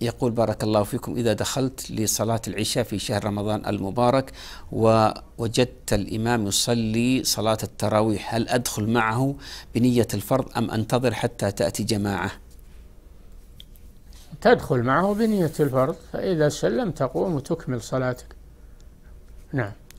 يقول بارك الله فيكم إذا دخلت لصلاة العشاء في شهر رمضان المبارك ووجدت الإمام يصلي صلاة التراويح هل أدخل معه بنية الفرض أم أنتظر حتى تأتي جماعة تدخل معه بنية الفرض فإذا سلم تقوم وتكمل صلاتك نعم